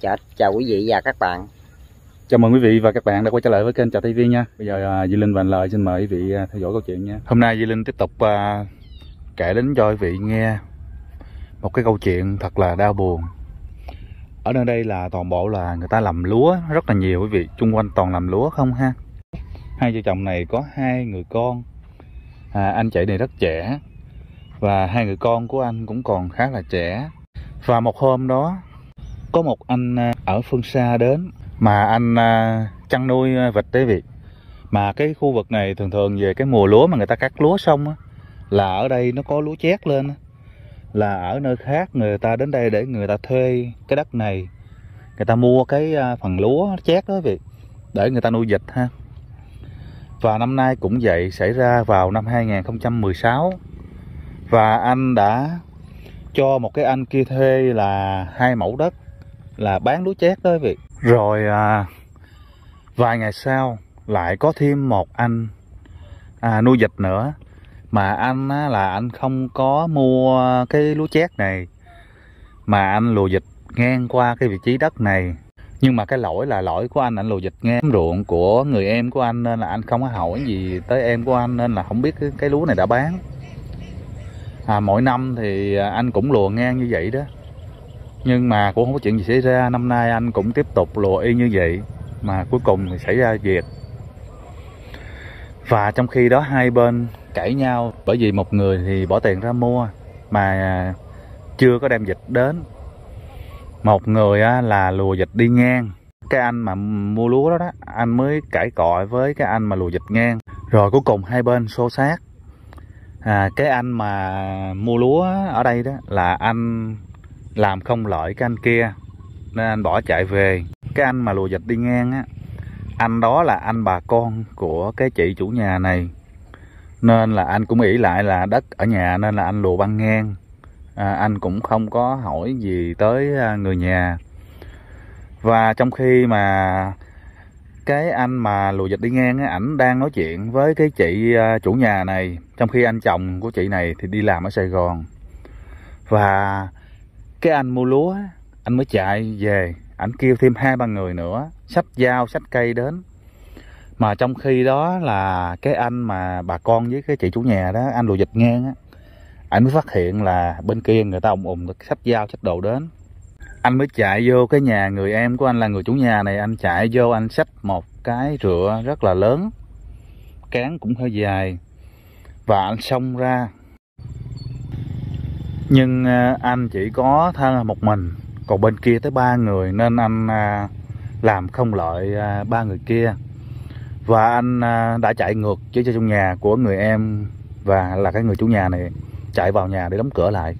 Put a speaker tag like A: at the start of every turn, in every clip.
A: Chợt. Chào quý vị và các bạn. Chào mừng quý vị và các bạn đã quay trở lại với kênh Chào TV nha. Bây giờ à, Duy Linh và Lời xin mời quý vị à, theo dõi câu chuyện nha. Hôm nay Duy Linh tiếp tục uh, kể đến cho quý vị nghe một cái câu chuyện thật là đau buồn. Ở nơi đây là toàn bộ là người ta làm lúa rất là nhiều quý vị, xung quanh toàn làm lúa không ha. Hai vợ chồng này có hai người con. À, anh chị này rất trẻ và hai người con của anh cũng còn khá là trẻ. Và một hôm đó có một anh à, ở phương xa đến mà anh à, chăn nuôi vịt đấy vị mà cái khu vực này thường thường về cái mùa lúa mà người ta cắt lúa xong á là ở đây nó có lúa chét lên là ở nơi khác người ta đến đây để người ta thuê cái đất này người ta mua cái à, phần lúa chét đó việc để người ta nuôi vịt ha và năm nay cũng vậy xảy ra vào năm 2016 và anh đã cho một cái anh kia thuê là hai mẫu đất là bán lúa chét đó vị rồi à, vài ngày sau lại có thêm một anh à, nuôi dịch nữa mà anh á, là anh không có mua cái lúa chét này mà anh lùa dịch ngang qua cái vị trí đất này nhưng mà cái lỗi là lỗi của anh anh lùa dịch ngang ruộng của người em của anh nên là anh không có hỏi gì tới em của anh nên là không biết cái, cái lúa này đã bán à, mỗi năm thì anh cũng lùa ngang như vậy đó nhưng mà cũng không có chuyện gì xảy ra năm nay anh cũng tiếp tục lùa y như vậy mà cuối cùng thì xảy ra việc và trong khi đó hai bên cãi nhau bởi vì một người thì bỏ tiền ra mua mà chưa có đem dịch đến một người là lùa dịch đi ngang cái anh mà mua lúa đó đó anh mới cãi cọi với cái anh mà lùa dịch ngang rồi cuối cùng hai bên xô xát à, cái anh mà mua lúa ở đây đó là anh làm không lợi cái anh kia nên anh bỏ chạy về cái anh mà lùa dịch đi ngang á anh đó là anh bà con của cái chị chủ nhà này nên là anh cũng nghĩ lại là đất ở nhà nên là anh lùa băng ngang à, anh cũng không có hỏi gì tới à, người nhà và trong khi mà cái anh mà lùa dịch đi ngang á ảnh đang nói chuyện với cái chị à, chủ nhà này trong khi anh chồng của chị này thì đi làm ở sài gòn và cái anh mua lúa anh mới chạy về anh kêu thêm hai ba người nữa sách dao sách cây đến mà trong khi đó là cái anh mà bà con với cái chị chủ nhà đó anh lùi dịch ngang á anh mới phát hiện là bên kia người ta ủng ủng sách dao sách đồ đến anh mới chạy vô cái nhà người em của anh là người chủ nhà này anh chạy vô anh xách một cái rựa rất là lớn cán cũng hơi dài và anh xông ra nhưng à, anh chỉ có thân một mình còn bên kia tới ba người nên anh à, làm không lợi à, ba người kia và anh đã chạy ngược chứ cho trong nhà của người em và là cái người chủ nhà này chạy vào nhà để đóng cửa lại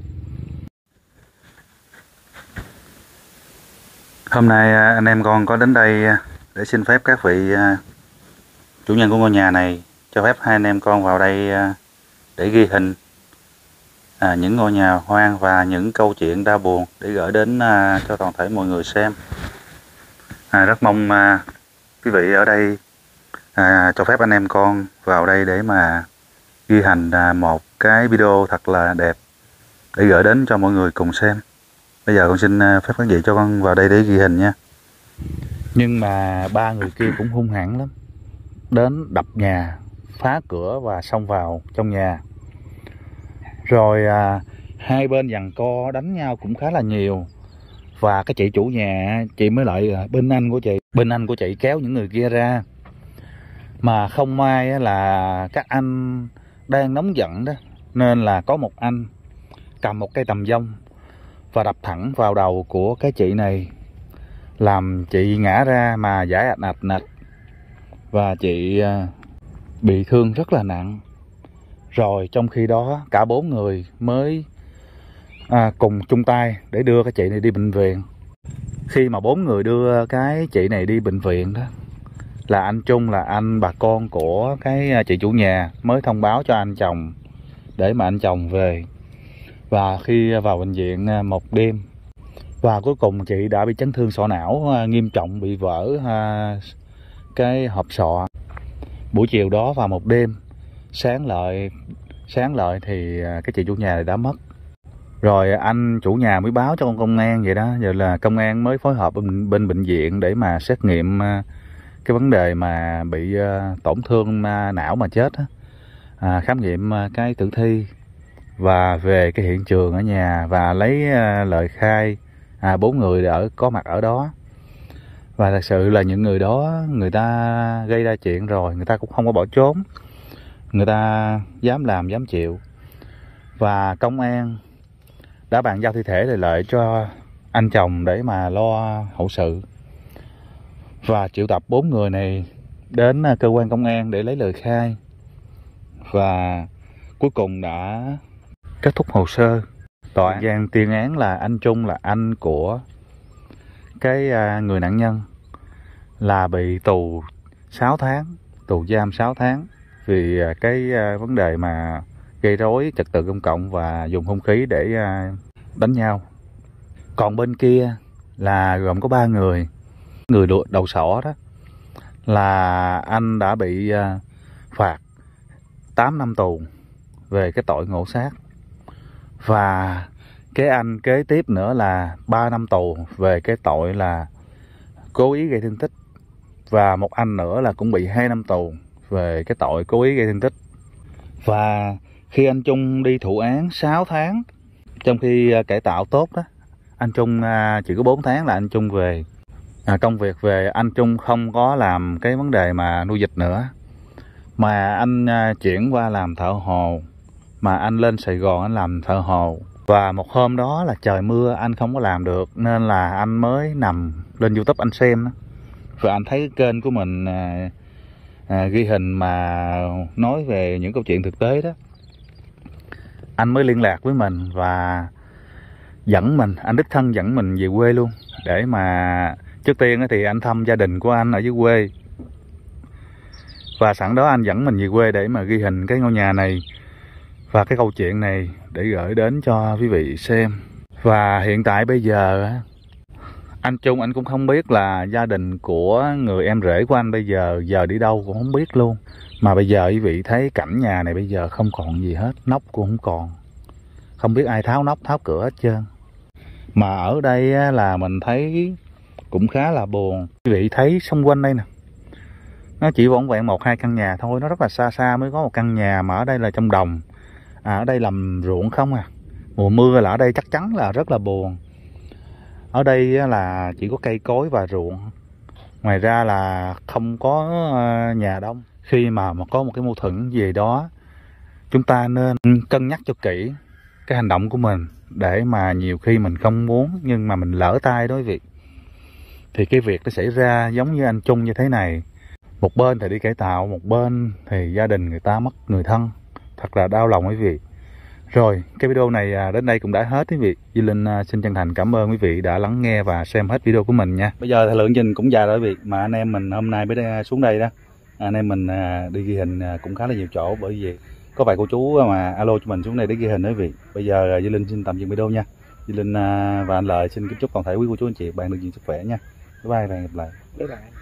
A: hôm nay anh em con có đến đây để xin phép các vị chủ nhân của ngôi nhà này cho phép hai anh em con vào đây để ghi hình à, những ngôi nhà hoang và những câu chuyện đau buồn để gửi đến à, cho toàn thể mọi người xem à, rất mong à, quý vị ở đây à, cho phép anh em con vào đây để mà ghi hành à, một cái video thật là đẹp để gửi đến cho mọi người cùng xem bây giờ con xin à, phép các vị cho con vào đây để ghi hình nha nhưng mà ba người kia cũng hung hãn lắm đến đập nhà phá cửa và xông vào trong nhà rồi à, hai bên dằn co đánh nhau cũng khá là nhiều và cái chị chủ nhà chị mới lại à, bên anh của chị bên anh của chị kéo những người kia ra mà không may là các anh đang nóng giận đó nên là có một anh cầm một cây tầm dông và đập thẳng vào đầu của cái chị này làm chị ngã ra mà giải ạch nạch và chị à, bị thương rất là nặng rồi trong khi đó cả bốn người mới à, cùng chung tay để đưa cái chị này đi bệnh viện khi mà bốn người đưa cái chị này đi bệnh viện đó là anh Trung là anh bà con của cái à, chị chủ nhà mới thông báo cho anh chồng để mà anh chồng về và khi vào bệnh viện à, một đêm và cuối cùng chị đã bị chấn thương sọ não à, nghiêm trọng bị vỡ cái hộp sọ buổi chiều đó và một đêm sáng lợi sáng lợi thì à, cái chị chủ nhà đã mất rồi anh chủ nhà mới báo cho con công an vậy đó giờ là công an mới phối hợp bên, bên bệnh viện để mà xét nghiệm à, cái vấn đề mà bị à, tổn thương não mà chết á khám nghiệm cái tử thi và về cái hiện trường ở nhà và lấy lời khai à, bốn người ở có mặt ở đó và thật sự là những người đó người ta gây ra chuyện rồi người ta cũng không có bỏ trốn người ta dám làm dám chịu và công an đã bàn giao thi thể lại lợi cho anh chồng để mà lo hậu sự và triệu tập bốn người này đến à, cơ quan công an để lấy lời khai và cuối cùng đã kết thúc hồ sơ tòa án tuyên án là anh Trung là anh của cái à, người nạn nhân là bị tù 6 tháng tù giam 6 tháng vì à, cái à, vấn đề mà gây rối trật tự công cộng và dùng hung khí để à, đánh nhau. Còn bên kia là gồm có ba người. Người đầu sỏ đó là anh đã bị phạt 8 năm tù về cái tội ngộ sát. Và cái anh kế tiếp nữa là 3 năm tù về cái tội là cố ý gây thương tích và một anh nữa là cũng bị 2 năm tù về cái tội cố ý gây thương tích. Và khi anh Trung đi thụ án 6 tháng, trong khi à, cải tạo tốt đó, anh Trung à, chỉ có 4 tháng là anh Trung về. À, công việc về anh Trung không có làm cái vấn đề mà nuôi dịch nữa, mà anh à, chuyển qua làm thợ hồ, mà anh lên Sài Gòn anh làm thợ hồ. Và một hôm đó là trời mưa anh không có làm được nên là anh mới nằm lên YouTube anh xem và anh thấy kênh của mình à, ghi hình mà nói về những câu chuyện thực tế đó anh mới liên lạc với mình và dẫn mình anh đích thân dẫn mình về quê luôn để mà trước tiên thì anh thăm gia đình của anh ở dưới quê và sẵn đó anh dẫn mình về quê để mà ghi hình cái ngôi nhà này và cái câu chuyện này để gửi đến cho quý vị xem và hiện tại bây giờ anh Trung anh cũng không biết là gia đình của người em rể của anh bây giờ giờ đi đâu cũng không biết luôn mà bây giờ quý vị thấy cảnh nhà này bây giờ không còn gì hết nóc cũng không còn không biết ai tháo nóc tháo cửa hết trơn mà ở đây là mình thấy cũng khá là buồn quý vị thấy xung quanh đây nè nó chỉ vỏn vẹn một hai căn nhà thôi nó rất là xa xa mới có một căn nhà mà ở đây là trong đồng à, ở đây làm ruộng không à mùa mưa là ở đây chắc chắn là rất là buồn ở đây là chỉ có cây cối và ruộng ngoài ra là không có ờ, nhà đông khi mà có một cái mâu thuẫn gì đó chúng ta nên cân nhắc cho kỹ cái hành động của mình để mà nhiều khi mình không muốn nhưng mà mình lỡ tay đối việc thì cái việc nó xảy ra giống như anh Trung như thế này một bên thì đi cải tạo một bên thì gia đình người ta mất người thân thật là đau lòng quý vị rồi, cái video này à, đến đây cũng đã hết quý vị. Duy Linh à, xin chân thành cảm ơn quý vị đã lắng nghe và xem hết video của mình nha. Bây giờ thời lượng trình cũng dài rồi quý vị, mà anh em mình hôm nay mới à, xuống đây đó. Anh em mình đi ghi hình cũng khá là nhiều chỗ bởi vì có vài cô chú mà alo cho mình xuống đây để ghi hình đó quý vị. Bây giờ Duy Linh xin tạm dừng video nha. Duy Linh và anh Lợi xin kính chúc toàn thể quý cô chú anh chị bạn được nhiều sức khỏe nha. Bye bye và hẹn gặp lại. Bye bye.